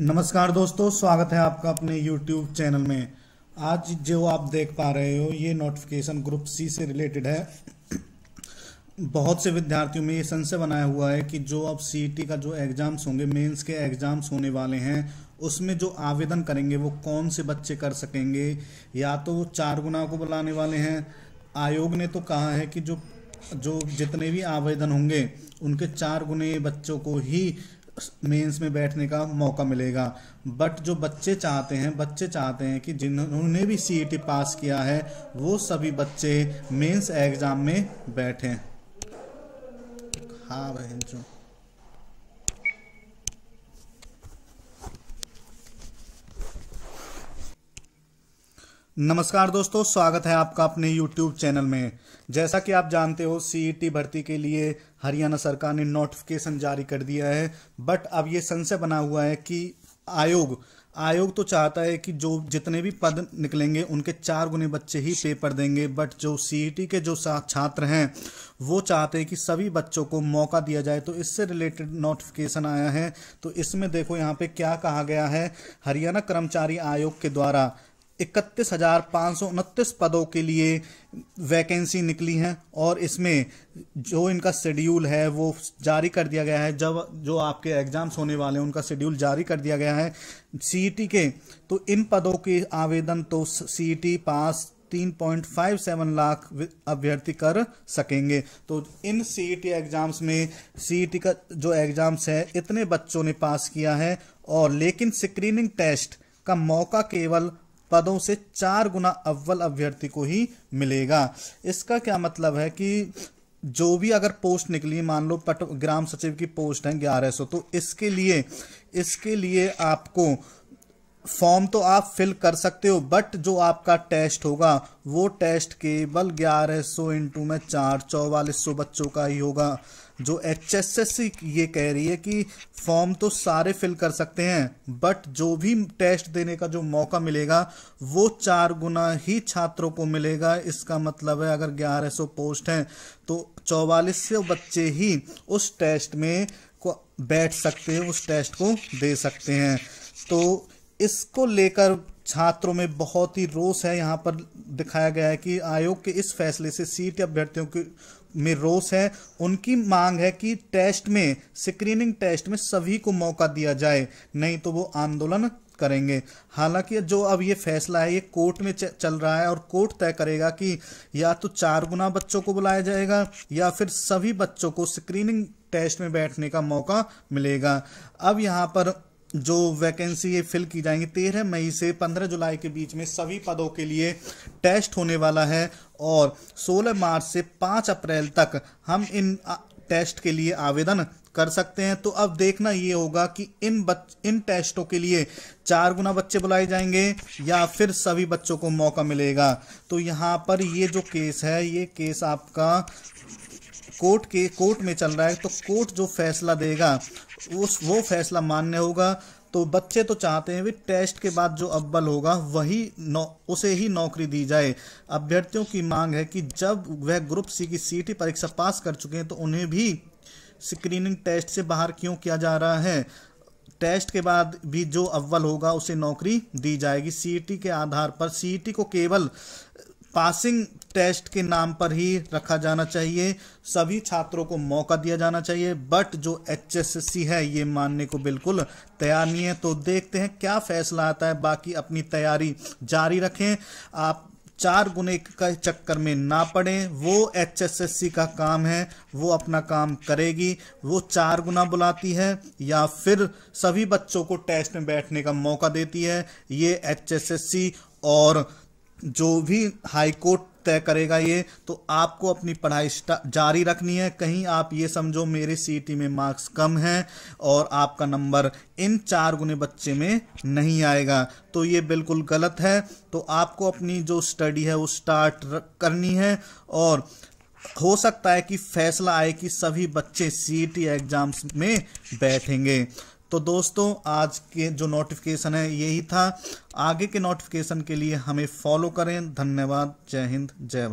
नमस्कार दोस्तों स्वागत है आपका अपने YouTube चैनल में आज जो आप देख पा रहे हो ये नोटिफिकेशन ग्रुप सी से रिलेटेड है बहुत से विद्यार्थियों में ये संशय बनाया हुआ है कि जो अब सी e का जो एग्ज़ाम्स होंगे मेंस के एग्ज़ाम्स होने वाले हैं उसमें जो आवेदन करेंगे वो कौन से बच्चे कर सकेंगे या तो वो चार गुना को बुलाने वाले हैं आयोग ने तो कहा है कि जो जो जितने भी आवेदन होंगे उनके चार गुने बच्चों को ही मेंस में बैठने का मौका मिलेगा बट जो बच्चे चाहते हैं बच्चे चाहते हैं कि जिन्होंने भी सी पास e किया है वो सभी बच्चे मेंस एग्ज़ाम में बैठें हाँ बहन जो नमस्कार दोस्तों स्वागत है आपका अपने YouTube चैनल में जैसा कि आप जानते हो सीईटी e भर्ती के लिए हरियाणा सरकार ने नोटिफिकेशन जारी कर दिया है बट अब ये संशय बना हुआ है कि आयोग आयोग तो चाहता है कि जो जितने भी पद निकलेंगे उनके चार गुने बच्चे ही पेपर देंगे बट जो सीईटी e के जो छात्र हैं वो चाहते हैं कि सभी बच्चों को मौका दिया जाए तो इससे रिलेटेड नोटिफिकेशन आया है तो इसमें देखो यहाँ पे क्या कहा गया है हरियाणा कर्मचारी आयोग के द्वारा इकतीस हजार पाँच सौ उनतीस पदों के लिए वैकेंसी निकली हैं और इसमें जो इनका शेड्यूल है वो जारी कर दिया गया है जब जो आपके एग्जाम्स होने वाले हैं उनका शेड्यूल जारी कर दिया गया है सी e के तो इन पदों के आवेदन तो सी e पास 3.57 लाख अभ्यर्थी कर सकेंगे तो इन सी e एग्जाम्स में सी का जो एग्जाम्स है इतने बच्चों ने पास किया है और लेकिन स्क्रीनिंग टेस्ट का मौका केवल पदों से चार गुना अव्वल अभ्यर्थी को ही मिलेगा इसका क्या मतलब है कि जो भी अगर पोस्ट निकली मान लो पट ग्राम सचिव की पोस्ट है ग्यारह सौ तो इसके लिए इसके लिए आपको फॉर्म तो आप फिल कर सकते हो बट जो आपका टेस्ट होगा वो टेस्ट केवल ग्यारह सौ इंटू में चार चौवालीस सौ बच्चों का ही होगा जो एच एस एस सी ये कह रही है कि फॉर्म तो सारे फिल कर सकते हैं बट जो भी टेस्ट देने का जो मौका मिलेगा वो चार गुना ही छात्रों को मिलेगा इसका मतलब है अगर ग्यारह सौ पोस्ट हैं तो चौवालीस सौ बच्चे ही उस टेस्ट में को बैठ सकते हैं उस टेस्ट को दे सकते हैं तो इसको लेकर छात्रों में बहुत ही रोष है यहाँ पर दिखाया गया है कि आयोग के इस फैसले से सीट अभ्यर्थियों के में रोष है उनकी मांग है कि टेस्ट में स्क्रीनिंग टेस्ट में सभी को मौका दिया जाए नहीं तो वो आंदोलन करेंगे हालांकि जो अब ये फैसला है ये कोर्ट में चल रहा है और कोर्ट तय करेगा कि या तो चार गुना बच्चों को बुलाया जाएगा या फिर सभी बच्चों को स्क्रीनिंग टेस्ट में बैठने का मौका मिलेगा अब यहाँ पर जो वैकेंसी ये फिल की जाएंगी तेरह मई से पंद्रह जुलाई के बीच में सभी पदों के लिए टेस्ट होने वाला है और सोलह मार्च से पाँच अप्रैल तक हम इन टेस्ट के लिए आवेदन कर सकते हैं तो अब देखना ये होगा कि इन बच इन टेस्टों के लिए चार गुना बच्चे बुलाए जाएंगे या फिर सभी बच्चों को मौका मिलेगा तो यहाँ पर ये जो केस है ये केस आपका कोर्ट के कोर्ट में चल रहा है तो कोर्ट जो फैसला देगा उस वो फैसला मान्य होगा तो बच्चे तो चाहते हैं भी टेस्ट के बाद जो अव्वल होगा वही नौ उसे ही नौकरी दी जाए अभ्यर्थियों की मांग है कि जब वह ग्रुप सी की सीटी परीक्षा पास कर चुके हैं तो उन्हें भी स्क्रीनिंग टेस्ट से बाहर क्यों किया जा रहा है टेस्ट के बाद भी जो अव्वल होगा उसे नौकरी दी जाएगी सीईटी के आधार पर सीईटी को केवल पासिंग टेस्ट के नाम पर ही रखा जाना चाहिए सभी छात्रों को मौका दिया जाना चाहिए बट जो एचएससी है ये मानने को बिल्कुल तैयार नहीं है तो देखते हैं क्या फैसला आता है बाकी अपनी तैयारी जारी रखें आप चार गुने के चक्कर में ना पड़े वो एच एस एस सी का काम है वो अपना काम करेगी वो चार गुना बुलाती है या फिर सभी बच्चों को टेस्ट में बैठने का मौका देती है ये एच एस एस सी और जो भी हाई कोर्ट तय करेगा ये तो आपको अपनी पढ़ाई जारी रखनी है कहीं आप ये समझो मेरे सी में मार्क्स कम हैं और आपका नंबर इन चार गुने बच्चे में नहीं आएगा तो ये बिल्कुल गलत है तो आपको अपनी जो स्टडी है वो स्टार्ट करनी है और हो सकता है कि फैसला आए कि सभी बच्चे सी एग्जाम्स में बैठेंगे तो दोस्तों आज के जो नोटिफिकेशन है यही था आगे के नोटिफिकेशन के लिए हमें फॉलो करें धन्यवाद जय हिंद जय